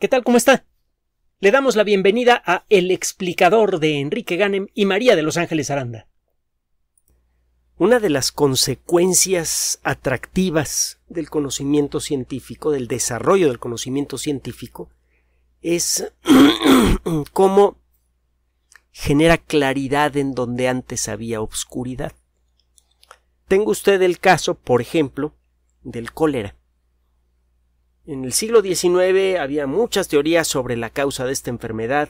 ¿Qué tal? ¿Cómo está? Le damos la bienvenida a El explicador de Enrique Ganem y María de Los Ángeles Aranda. Una de las consecuencias atractivas del conocimiento científico, del desarrollo del conocimiento científico, es cómo genera claridad en donde antes había obscuridad. Tengo usted el caso, por ejemplo, del cólera. En el siglo XIX había muchas teorías sobre la causa de esta enfermedad,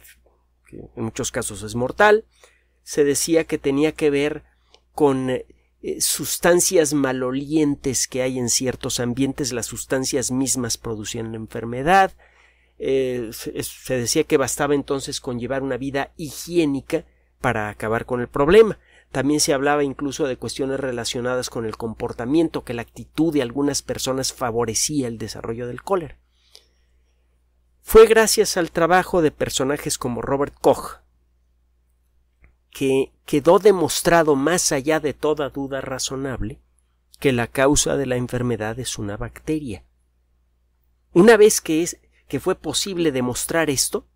que en muchos casos es mortal. Se decía que tenía que ver con eh, sustancias malolientes que hay en ciertos ambientes, las sustancias mismas producían la enfermedad. Eh, se decía que bastaba entonces con llevar una vida higiénica para acabar con el problema. También se hablaba incluso de cuestiones relacionadas con el comportamiento, que la actitud de algunas personas favorecía el desarrollo del cólera. Fue gracias al trabajo de personajes como Robert Koch que quedó demostrado más allá de toda duda razonable que la causa de la enfermedad es una bacteria. Una vez que, es, que fue posible demostrar esto,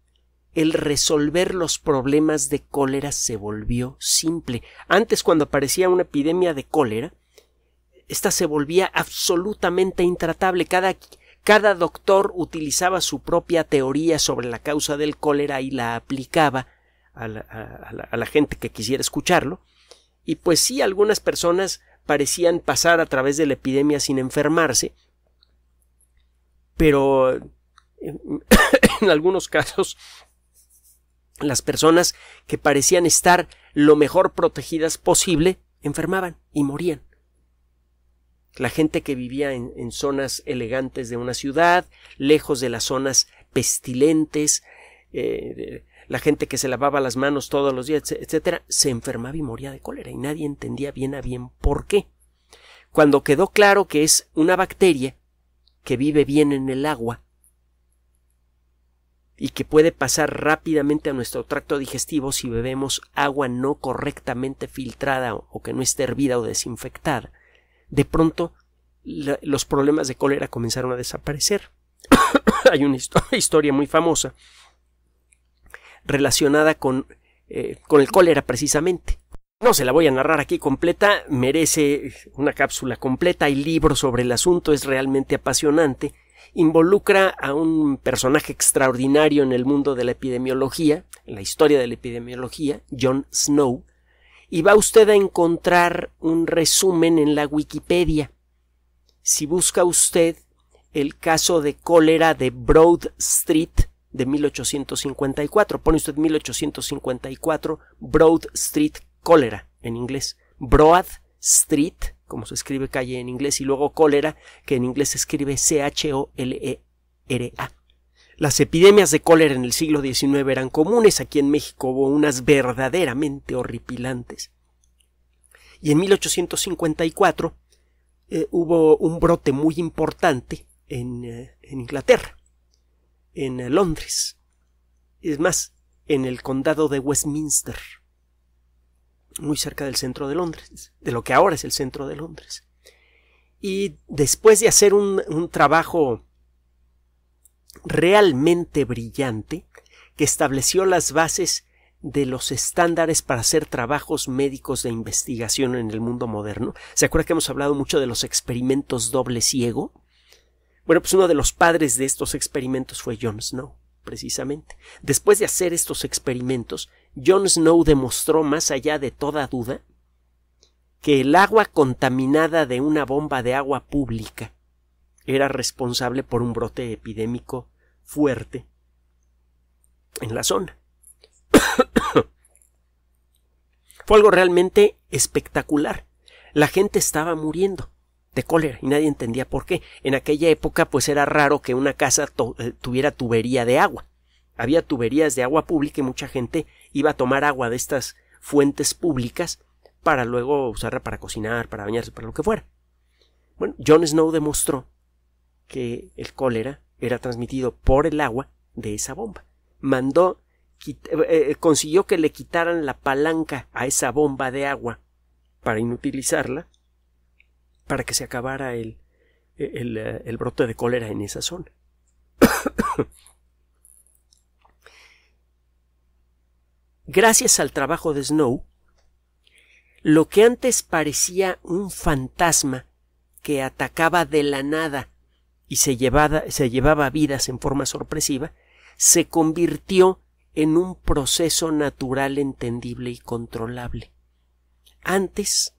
el resolver los problemas de cólera se volvió simple. Antes, cuando aparecía una epidemia de cólera, esta se volvía absolutamente intratable. Cada, cada doctor utilizaba su propia teoría sobre la causa del cólera y la aplicaba a a la gente que quisiera escucharlo. Y pues sí, algunas personas parecían pasar a través de la epidemia sin enfermarse, pero en algunos casos las personas que parecían estar lo mejor protegidas posible enfermaban y morían. La gente que vivía en, zonas elegantes de una ciudad, lejos de las zonas pestilentes, eh, la gente que se lavaba las manos todos los días, etcétera, se enfermaba y moría de cólera y nadie entendía bien a bien por qué. Cuando quedó claro que es una bacteria que vive bien en el agua y que puede pasar rápidamente a nuestro tracto digestivo si bebemos agua no correctamente filtrada o que no esté hervida o desinfectada. De pronto los problemas de cólera comenzaron a desaparecer. Hay una historia muy famosa relacionada con, eh, con el cólera precisamente. No se la voy a narrar aquí completa, merece una cápsula completa, y libros sobre el asunto, es realmente apasionante, involucra a un personaje extraordinario en el mundo de la epidemiología, en la historia de la epidemiología, John Snow, y va usted a encontrar un resumen en la Wikipedia. Si busca usted el caso de cólera de Broad Street de 1854, pone usted 1854 Broad Street cólera en inglés, Broad Street como se escribe calle en inglés, y luego cólera, que en inglés se escribe C-H-O-L-E-R-A. Las epidemias de cólera en el siglo XIX eran comunes, aquí en México hubo unas verdaderamente horripilantes. Y en 1854 eh, hubo un brote muy importante en, eh, Inglaterra, en eh, Londres. Es más, en el condado de Westminster muy cerca del centro de Londres, de lo que ahora es el centro de Londres. Y después de hacer un, trabajo realmente brillante, que estableció las bases de los estándares para hacer trabajos médicos de investigación en el mundo moderno. ¿Se acuerda que hemos hablado mucho de los experimentos doble ciego? Bueno, pues uno de los padres de estos experimentos fue John Snow precisamente. Después de hacer estos experimentos, John Snow demostró más allá de toda duda que el agua contaminada de una bomba de agua pública era responsable por un brote epidémico fuerte en la zona. Fue algo realmente espectacular. La gente estaba muriendo de cólera y nadie entendía por qué. En aquella época pues era raro que una casa eh, tuviera tubería de agua. Había tuberías de agua pública y mucha gente iba a tomar agua de estas fuentes públicas para luego usarla para cocinar, para bañarse, para lo que fuera. Bueno, John Snow demostró que el cólera era transmitido por el agua de esa bomba. Mandó, eh, eh, consiguió que le quitaran la palanca a esa bomba de agua para inutilizarla para que se acabara el, e, eh, el, brote de cólera en esa zona. Gracias al trabajo de Snow, lo que antes parecía un fantasma que atacaba de la nada y se se llevaba vidas en forma sorpresiva, se convirtió en un proceso natural entendible y controlable. Antes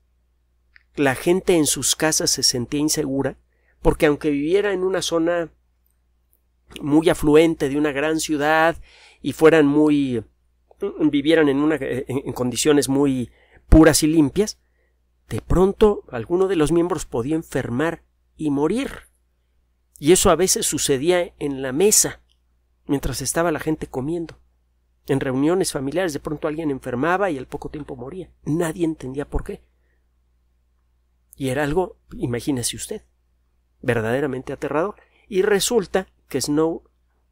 la gente en sus casas se sentía insegura, porque aunque viviera en una zona muy afluente de una gran ciudad y fueran muy mm, vivieran eh, en, en condiciones muy puras y limpias, de pronto alguno de los miembros podía enfermar y morir. Y eso a veces sucedía en la mesa, mientras estaba la gente comiendo. En reuniones familiares de pronto alguien enfermaba y al poco tiempo moría. Nadie entendía por qué. Y era algo, imagínese usted, verdaderamente aterrador. Y resulta que Snow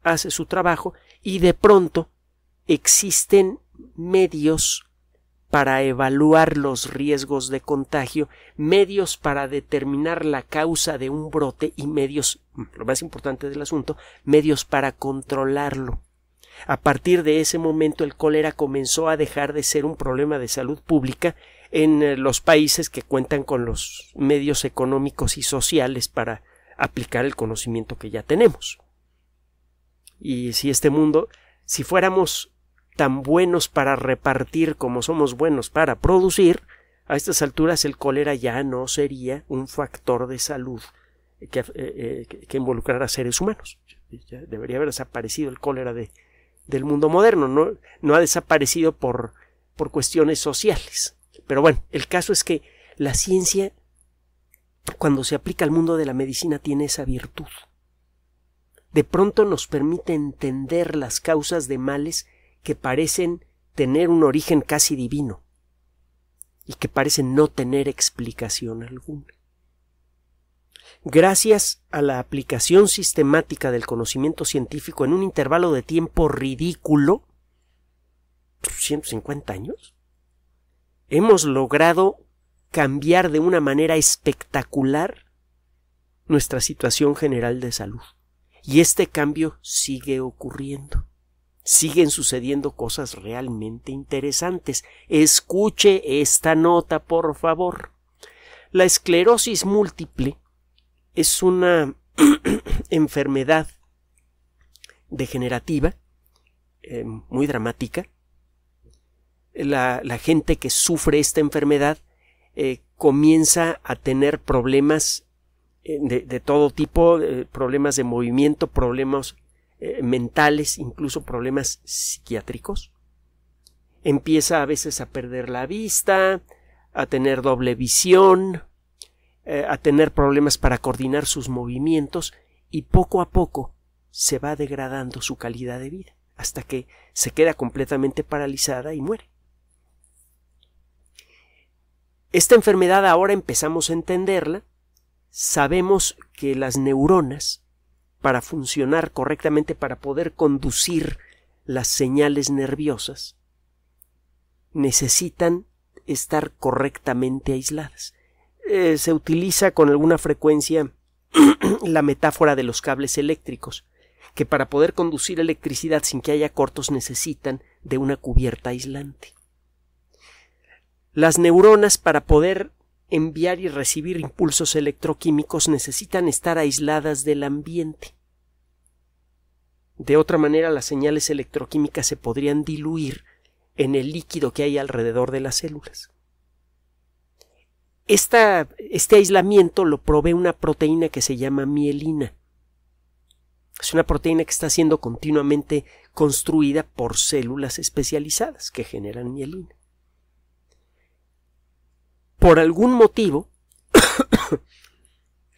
hace su trabajo y de pronto existen medios para evaluar los riesgos de contagio, medios para determinar la causa de un brote y medios, lo más importante del asunto, medios para controlarlo. A partir de ese momento el cólera comenzó a dejar de ser un problema de salud pública en eh, los países que cuentan con los medios económicos y sociales para aplicar el conocimiento que ya tenemos. Y si este mundo, si fuéramos tan buenos para repartir como somos buenos para producir, a estas alturas el cólera ya no sería un factor de salud que, eh, eh, involucrara a seres humanos. debería haber desaparecido el cólera de, del mundo moderno, no, no ha desaparecido por, por cuestiones sociales. Pero bueno, el caso es que la ciencia, cuando se aplica al mundo de la medicina, tiene esa virtud. De pronto nos permite entender las causas de males que parecen tener un origen casi divino y que parecen no tener explicación alguna. Gracias a la aplicación sistemática del conocimiento científico en un intervalo de tiempo ridículo, 150 años, hemos logrado cambiar de una manera espectacular nuestra situación general de salud. Y este cambio sigue ocurriendo. Siguen sucediendo cosas realmente interesantes. Escuche esta nota, por favor. La esclerosis múltiple es una enfermedad degenerativa eh, muy dramática la, gente que sufre esta enfermedad eh, comienza a tener problemas eh, de, todo tipo, eh, problemas de movimiento, problemas mentales, incluso problemas psiquiátricos. Empieza a veces a perder la vista, a tener doble visión, a tener problemas para coordinar sus movimientos y poco a poco se va degradando su calidad de vida hasta que se queda completamente paralizada y muere. Esta enfermedad ahora empezamos a entenderla. Sabemos que las neuronas, para funcionar correctamente, para poder conducir las señales nerviosas, necesitan estar correctamente aisladas. Eh, se utiliza con alguna frecuencia la metáfora de los cables eléctricos, que para poder conducir electricidad sin que haya cortos necesitan de una cubierta aislante. Las neuronas para poder enviar y recibir impulsos electroquímicos necesitan estar aisladas del ambiente. De otra manera, las señales electroquímicas se podrían diluir en el líquido que hay alrededor de las células. este aislamiento lo provee una proteína que se llama mielina. Es una proteína que está siendo continuamente construida por células especializadas que generan mielina por algún motivo,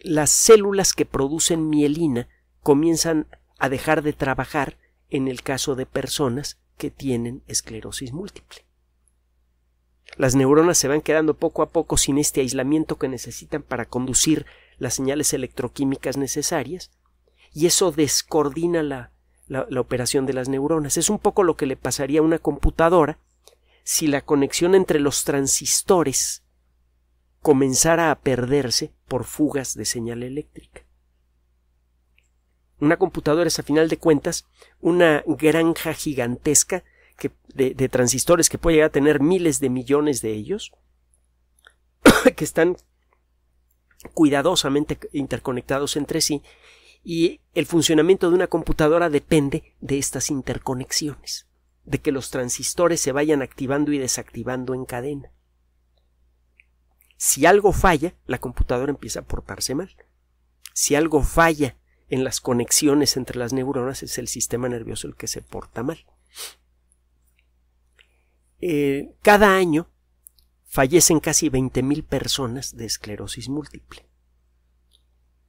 las células que producen mielina comienzan a dejar de trabajar en el caso de personas que tienen esclerosis múltiple. Las neuronas se van quedando poco a poco sin este aislamiento que necesitan para conducir las señales electroquímicas necesarias y eso descoordina la, operación de las neuronas. Es un poco lo que le pasaría a una computadora si la conexión entre los transistores comenzara a perderse por fugas de señal eléctrica. Una computadora es, a final de cuentas, una granja gigantesca de, de, transistores que puede llegar a tener miles de millones de ellos, que están cuidadosamente interconectados entre sí, y el funcionamiento de una computadora depende de estas interconexiones, de que los transistores se vayan activando y desactivando en cadena. Si algo falla, la computadora empieza a portarse mal. Si algo falla en las conexiones entre las neuronas, es el sistema nervioso el que se porta mal. Eh, cada año fallecen casi 20.000 personas de esclerosis múltiple.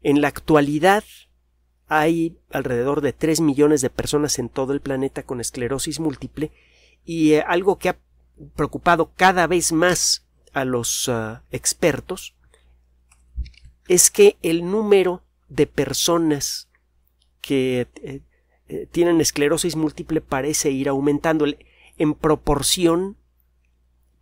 En la actualidad hay alrededor de 3 millones de personas en todo el planeta con esclerosis múltiple y eh, algo que ha preocupado cada vez más a los ah, expertos es que el número de personas que eh, eh, tienen esclerosis múltiple parece ir aumentando en proporción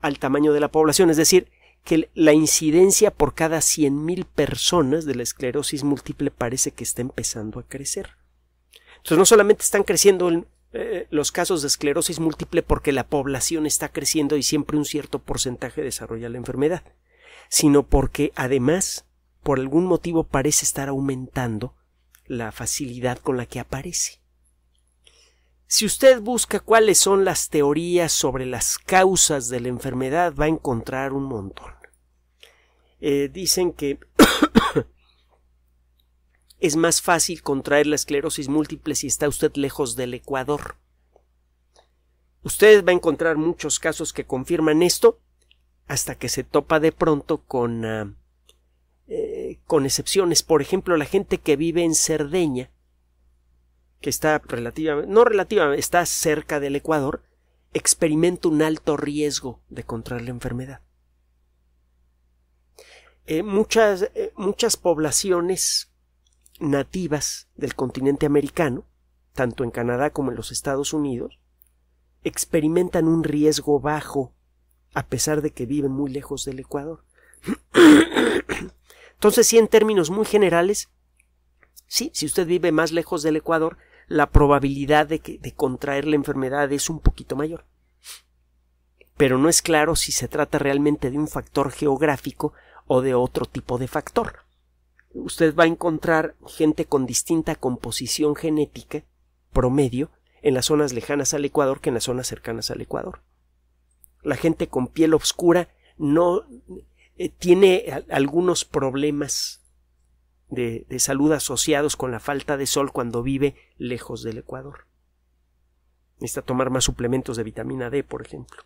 al tamaño de la población, es decir, que la incidencia por cada 100.000 personas de la esclerosis múltiple parece que está empezando a crecer. Entonces no solamente están creciendo el, eh, los casos de esclerosis múltiple porque la población está creciendo y siempre un cierto porcentaje desarrolla la enfermedad, sino porque además, por algún motivo, parece estar aumentando la facilidad con la que aparece. Si usted busca cuáles son las teorías sobre las causas de la enfermedad, va a encontrar un montón. Eh, dicen que es más fácil contraer la esclerosis múltiple si está usted lejos del Ecuador. Usted va a encontrar muchos casos que confirman esto hasta que se topa de pronto con, ah, eh, con excepciones. Por ejemplo, la gente que vive en Cerdeña, que está relativamente, no está cerca del Ecuador, experimenta un alto riesgo de contraer la enfermedad. Eh, muchas, eh, muchas poblaciones nativas del continente americano, tanto en Canadá como en los Estados Unidos, experimentan un riesgo bajo a pesar de que viven muy lejos del Ecuador. Entonces, sí, en términos muy generales, sí, si usted vive más lejos del Ecuador, la probabilidad de, de contraer la enfermedad es un poquito mayor. Pero no es claro si se trata realmente de un factor geográfico o de otro tipo de factor usted va a encontrar gente con distinta composición genética promedio en las zonas lejanas al Ecuador que en las zonas cercanas al Ecuador. La gente con piel oscura no eh, tiene algunos problemas de, de salud asociados con la falta de sol cuando vive lejos del Ecuador. Necesita tomar más suplementos de vitamina D, por ejemplo.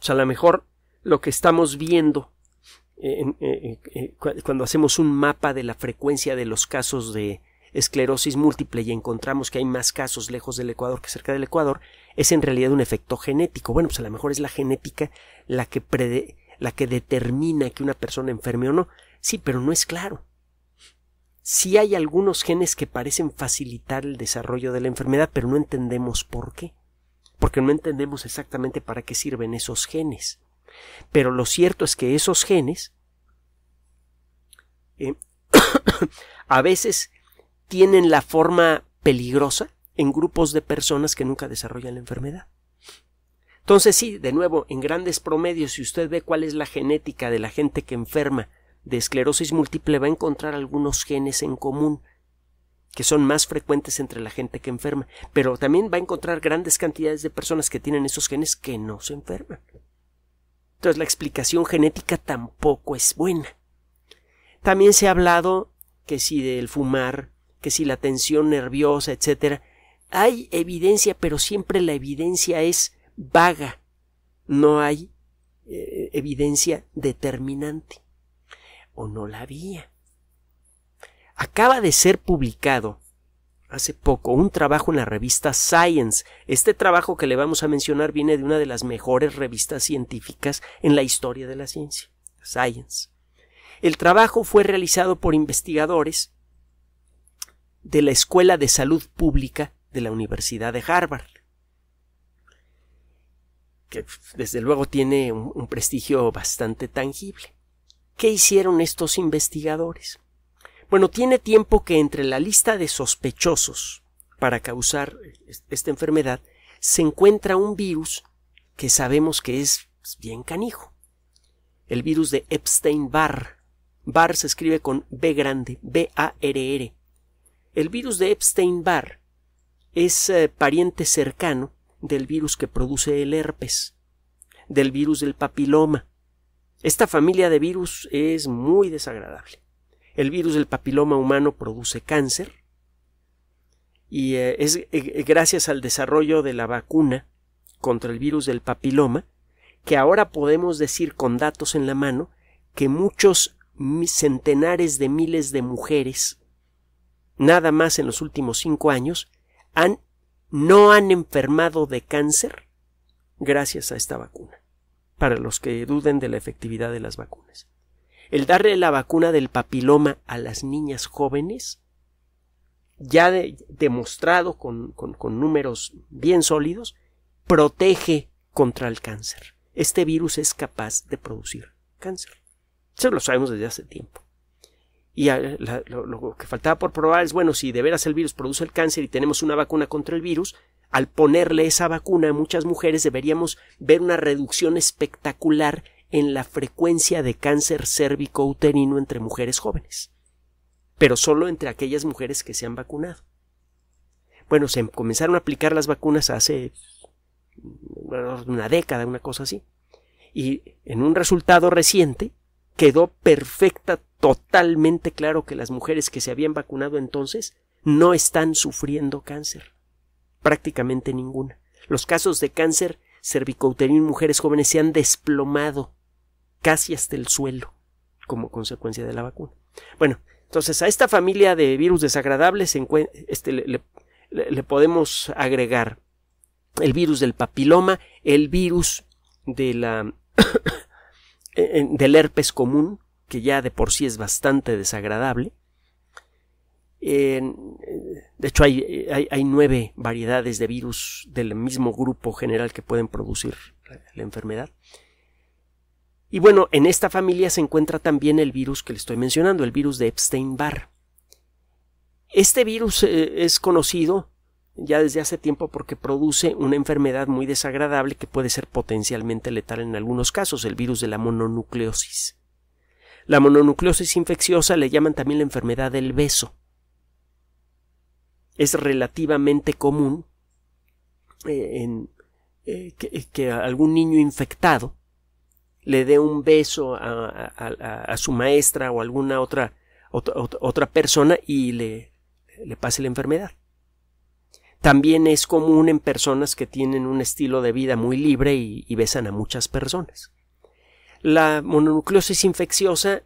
O sea, a lo mejor lo que estamos viendo eh, eh, eh, cuando hacemos un mapa de la frecuencia de los casos de esclerosis múltiple y encontramos que hay más casos lejos del Ecuador que cerca del Ecuador, es en realidad un efecto genético. Bueno, pues a lo mejor es la genética la que, la que determina que una persona enferme o no. Sí, pero no es claro. Sí hay algunos genes que parecen facilitar el desarrollo de la enfermedad, pero no entendemos por qué. Porque no entendemos exactamente para qué sirven esos genes. Pero lo cierto es que esos genes eh, a veces tienen la forma peligrosa en grupos de personas que nunca desarrollan la enfermedad. Entonces sí, de nuevo, en grandes promedios, si usted ve cuál es la genética de la gente que enferma de esclerosis múltiple, va a encontrar algunos genes en común que son más frecuentes entre la gente que enferma, pero también va a encontrar grandes cantidades de personas que tienen esos genes que no se enferman. Entonces la explicación genética tampoco es buena. También se ha hablado que si del fumar, que si la tensión nerviosa, etc. Hay evidencia, pero siempre la evidencia es vaga. No hay eh, evidencia determinante. O no la había. Acaba de ser publicado hace poco un trabajo en la revista Science. Este trabajo que le vamos a mencionar viene de una de las mejores revistas científicas en la historia de la ciencia, Science. El trabajo fue realizado por investigadores de la Escuela de Salud Pública de la Universidad de Harvard, que desde luego tiene un, prestigio bastante tangible. ¿Qué hicieron estos investigadores? Bueno, tiene tiempo que entre la lista de sospechosos para causar esta enfermedad se encuentra un virus que sabemos que es bien canijo. El virus de Epstein-Barr. Barr se escribe con B grande, B-A-R-R. El virus de Epstein-Barr es eh, pariente cercano del virus que produce el herpes, del virus del papiloma. Esta familia de virus es muy desagradable el virus del papiloma humano produce cáncer y eh, es eh, eh, gracias al desarrollo de la vacuna contra el virus del papiloma que ahora podemos decir con datos en la mano que muchos centenares de miles de mujeres nada más en los últimos cinco años han no han enfermado de cáncer gracias a esta vacuna para los que duden de la efectividad de las vacunas el darle la vacuna del papiloma a las niñas jóvenes, ya demostrado con, números bien sólidos, protege contra el cáncer. Este virus es capaz de producir cáncer. Eso lo sabemos desde hace tiempo. Y lo, lo, que faltaba por probar es, bueno, si de veras el virus produce el cáncer y tenemos una vacuna contra el virus, al ponerle esa vacuna a muchas mujeres deberíamos ver una reducción espectacular en la frecuencia de cáncer cérvico-uterino entre mujeres jóvenes, pero solo entre aquellas mujeres que se han vacunado. Bueno, se comenzaron a aplicar las vacunas hace una década, una cosa así. Y en un resultado reciente quedó perfecta, totalmente claro que las mujeres que se habían vacunado entonces no están sufriendo cáncer. Prácticamente ninguna. Los casos de cáncer cervicouterino en mujeres jóvenes se han desplomado casi hasta el suelo como consecuencia de la vacuna. Bueno, entonces a esta familia de virus desagradables este, le, le, podemos agregar el virus del papiloma, el virus de la e-, del herpes común, que ya de por sí es bastante desagradable. de hecho, hay, hay, nueve variedades de virus del mismo grupo general que pueden producir la enfermedad. Y bueno, en esta familia se encuentra también el virus que le estoy mencionando, el virus de Epstein-Barr. Este virus eh, es conocido ya desde hace tiempo porque produce una enfermedad muy desagradable que puede ser potencialmente letal en algunos casos, el virus de la mononucleosis. La mononucleosis infecciosa le llaman también la enfermedad del beso. Es relativamente común eh, en, eh, que algún niño infectado le dé un beso a, su maestra o alguna otra, otra, persona y le, le pase la enfermedad. También es común en personas que tienen un estilo de vida muy libre y, y besan a muchas personas. La mononucleosis infecciosa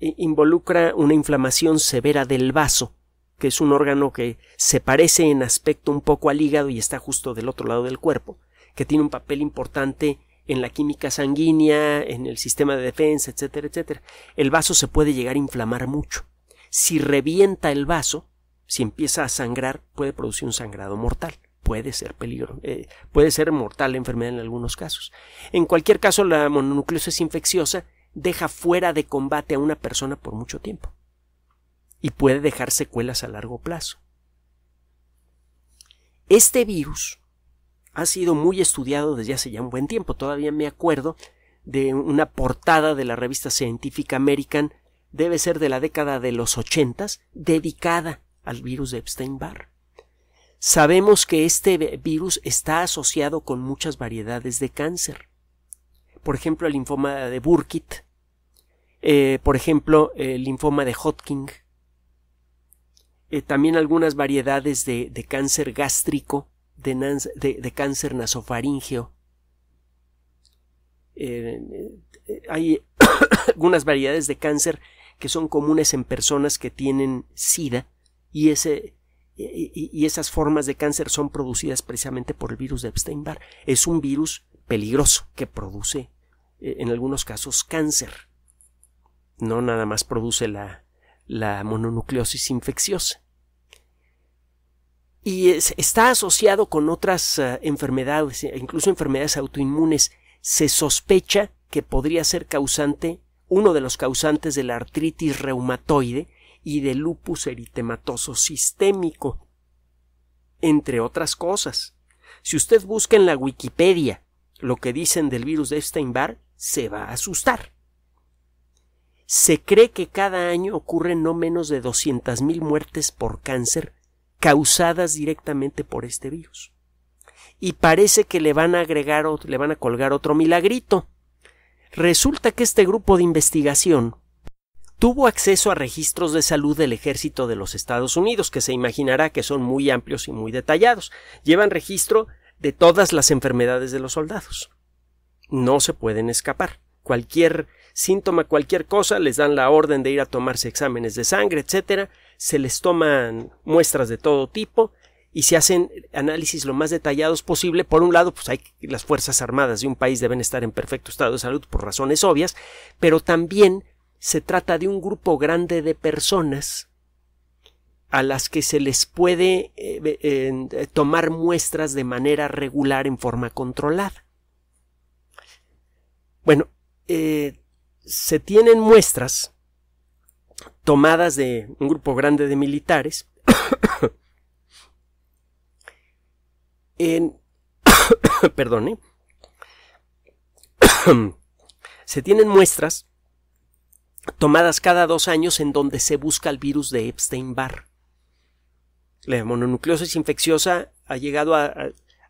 eh, involucra una inflamación severa del vaso, que es un órgano que se parece en aspecto un poco al hígado y está justo del otro lado del cuerpo, que tiene un papel importante en la química sanguínea, en el sistema de defensa, etcétera, etcétera. El vaso se puede llegar a inflamar mucho. Si revienta el vaso, si empieza a sangrar, puede producir un sangrado mortal. Puede ser peligro, eh, puede ser mortal la enfermedad en algunos casos. En cualquier caso, la mononucleosis infecciosa deja fuera de combate a una persona por mucho tiempo y puede dejar secuelas a largo plazo. Este virus ha sido muy estudiado desde hace ya un buen tiempo. Todavía me acuerdo de una portada de la revista científica American, debe ser de la década de los ochentas, dedicada al virus de Epstein-Barr. Sabemos que este virus está asociado con muchas variedades de cáncer. Por ejemplo, el linfoma de Burkitt, eh, por ejemplo, el linfoma de Hodgkin, eh, también algunas variedades de cáncer gástrico, de, cáncer nasofaringeo. Eh, eh, hay algunas variedades de cáncer que son comunes en personas que tienen SIDA y, ese, y, esas formas de cáncer son producidas precisamente por el virus de Epstein-Barr. Es un virus peligroso que produce eh, en algunos casos cáncer. No nada más produce la, la mononucleosis infecciosa y está asociado con otras eh, enfermedades, e incluso enfermedades autoinmunes. Se sospecha que podría ser causante, uno de los causantes de la artritis reumatoide y del lupus eritematoso sistémico, entre otras cosas. Si usted busca en la Wikipedia lo que dicen del virus de Epstein-Barr, se va a asustar. Se cree que cada año ocurren no menos de mil muertes por cáncer causadas directamente por este virus. Y parece que le van a agregar le van a colgar otro milagrito. Resulta que este grupo de investigación tuvo acceso a registros de salud del ejército de los Estados Unidos, que se imaginará que son muy amplios y muy detallados. Llevan registro de todas las enfermedades de los soldados. No se pueden escapar. Cualquier síntoma, cualquier cosa, les dan la orden de ir a tomarse exámenes de sangre, etcétera, se les toman muestras de todo tipo y se hacen análisis lo más detallados posible. Por un lado, pues hay las Fuerzas Armadas de un país deben estar en perfecto estado de salud por razones obvias, pero también se trata de un grupo grande de personas a las que se les puede eh, eh, eh, tomar muestras de manera regular en forma controlada. Bueno, se tienen muestras tomadas de un grupo grande de militares. en perdone ¿eh? se tienen muestras tomadas cada dos años en donde se busca el virus de Epstein-Barr. La mononucleosis infecciosa ha llegado a,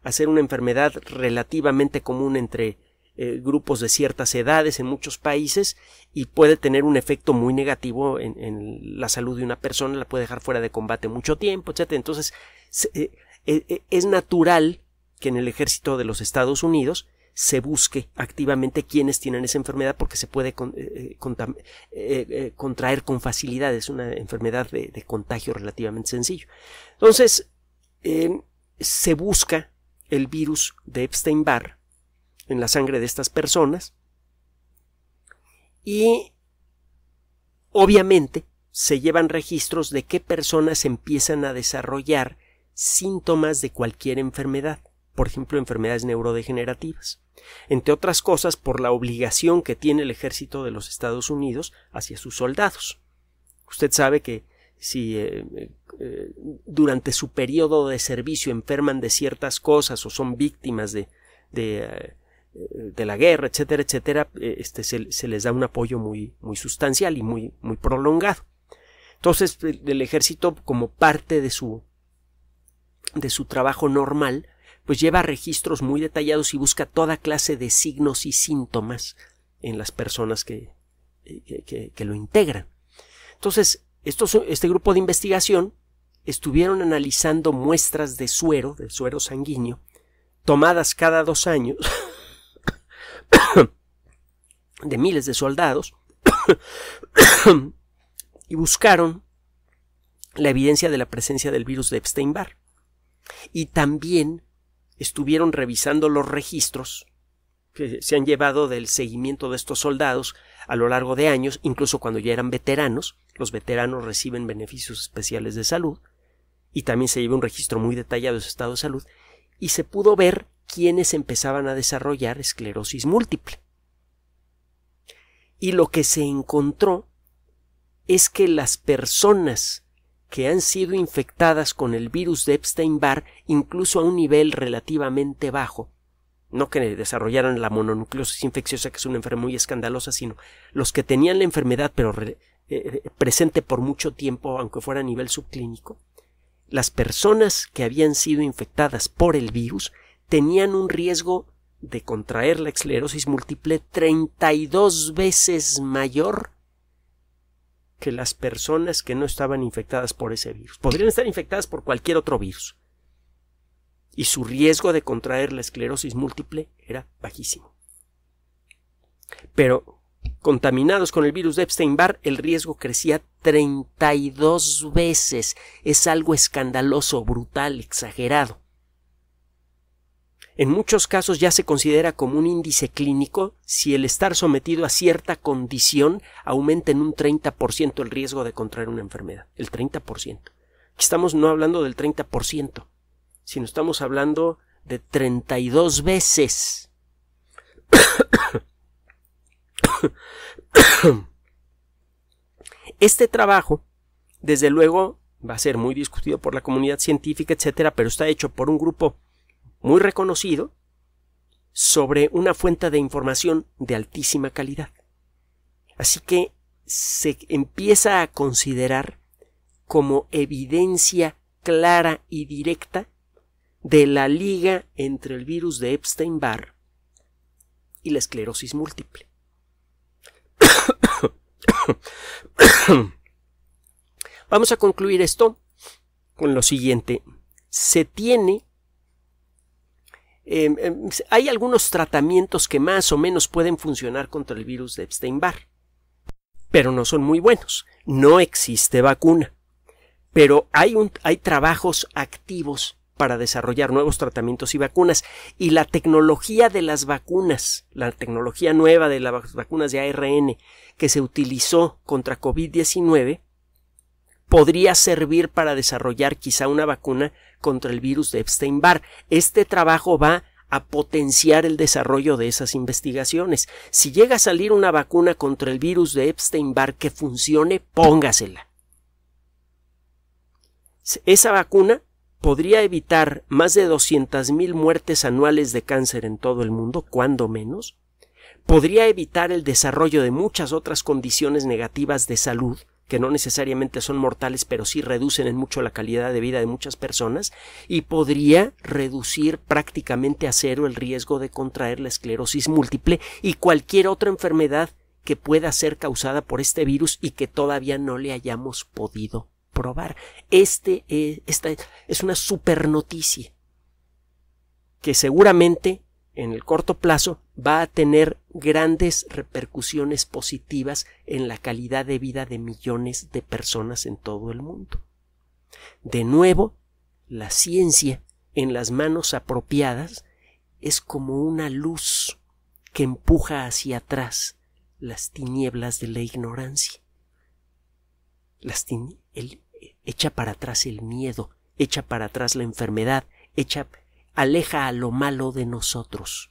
a, ser una enfermedad relativamente común entre eh, grupos de ciertas edades en muchos países y puede tener un efecto muy negativo en, la salud de una persona, la puede dejar fuera de combate mucho tiempo, etc. Entonces, eh, eh, es natural que en el ejército de los Estados Unidos se busque activamente quienes tienen esa enfermedad porque se puede contraer con facilidad, es una enfermedad de, de contagio relativamente sencillo. Entonces, se busca el virus de Epstein-Barr en la sangre de estas personas. Y obviamente se llevan registros de qué personas empiezan a desarrollar síntomas de cualquier enfermedad, por ejemplo, enfermedades neurodegenerativas, entre otras cosas por la obligación que tiene el ejército de los Estados Unidos hacia sus soldados. Usted sabe que si eh, eh, durante su periodo de servicio enferman de ciertas cosas o son víctimas de, eh, de la guerra, etcétera, etcétera, eh, este, se, les da un apoyo muy, muy sustancial y muy, muy prolongado. Entonces, eh, el, ejército, como parte de su, de su trabajo normal, pues lleva registros muy detallados y busca toda clase de signos y síntomas en las personas que, que, lo integran. Entonces, este grupo de investigación estuvieron analizando muestras de suero, de suero sanguíneo, tomadas cada dos años, de miles de soldados y buscaron la evidencia de la presencia del virus de Epstein-Barr. Y también estuvieron revisando los registros que se han llevado del seguimiento de estos soldados a lo largo de años, incluso cuando ya eran veteranos, los veteranos reciben beneficios especiales de salud, y también se lleva un registro muy detallado de su estado de salud, y se pudo ver quienes empezaban a desarrollar esclerosis múltiple. Y lo que se encontró es que las personas que han sido infectadas con el virus de Epstein-Barr, incluso a un nivel relativamente bajo, no que desarrollaran la mononucleosis infecciosa, que es una enfermedad muy escandalosa, sino los que tenían la enfermedad pero eh, eh, presente por mucho tiempo, aunque fuera a nivel subclínico, las personas que habían sido infectadas por el virus tenían un riesgo de contraer la esclerosis múltiple 32 veces mayor que las personas que no estaban infectadas por ese virus. Podrían estar infectadas por cualquier otro virus. Y su riesgo de contraer la esclerosis múltiple era bajísimo. Pero contaminados con el virus de Epstein-Barr, el riesgo crecía 32 veces. Es algo escandaloso, brutal, exagerado. En muchos casos ya se considera como un índice clínico si el estar sometido a cierta condición aumenta en un 30% el riesgo de contraer una enfermedad. El 30%. Estamos no hablando del 30%, sino estamos hablando de 32 veces. Este trabajo, desde luego, va a ser muy discutido por la comunidad científica, etcétera, pero está hecho por un grupo muy reconocido sobre una fuente de información de altísima calidad. Así que se empieza a considerar como evidencia clara y directa de la liga entre el virus de Epstein-Barr y la esclerosis múltiple. Vamos a concluir esto con lo siguiente. Se tiene Em, em, hay algunos tratamientos que más o menos pueden funcionar contra el virus de Epstein-Barr, pero no son muy buenos. No existe vacuna, pero hay, hay trabajos activos para desarrollar nuevos tratamientos y vacunas. Y la tecnología de las vacunas, la tecnología nueva de las vacunas de ARN que se utilizó contra COVID-19, podría servir para desarrollar quizá una vacuna contra el virus de Epstein-Barr. Este trabajo va a potenciar el desarrollo de esas investigaciones. Si llega a salir una vacuna contra el virus de Epstein-Barr que funcione, póngasela. Esa vacuna podría evitar más de 200.000 muertes anuales de cáncer en todo el mundo, cuando menos. Podría evitar el desarrollo de muchas otras condiciones negativas de salud, que no necesariamente son mortales, pero sí reducen en mucho la calidad de vida de muchas personas, y podría reducir prácticamente a cero el riesgo de contraer la esclerosis múltiple y cualquier otra enfermedad que pueda ser causada por este virus y que todavía no le hayamos podido probar. Este eh, esta es una supernoticia noticia que seguramente en el corto plazo va a tener grandes repercusiones positivas en la calidad de vida de millones de personas en todo el mundo. De nuevo, la ciencia en las manos apropiadas es como una luz que empuja hacia atrás las tinieblas de la ignorancia. echa para atrás el miedo, echa para atrás la enfermedad, echa, aleja a lo malo de nosotros.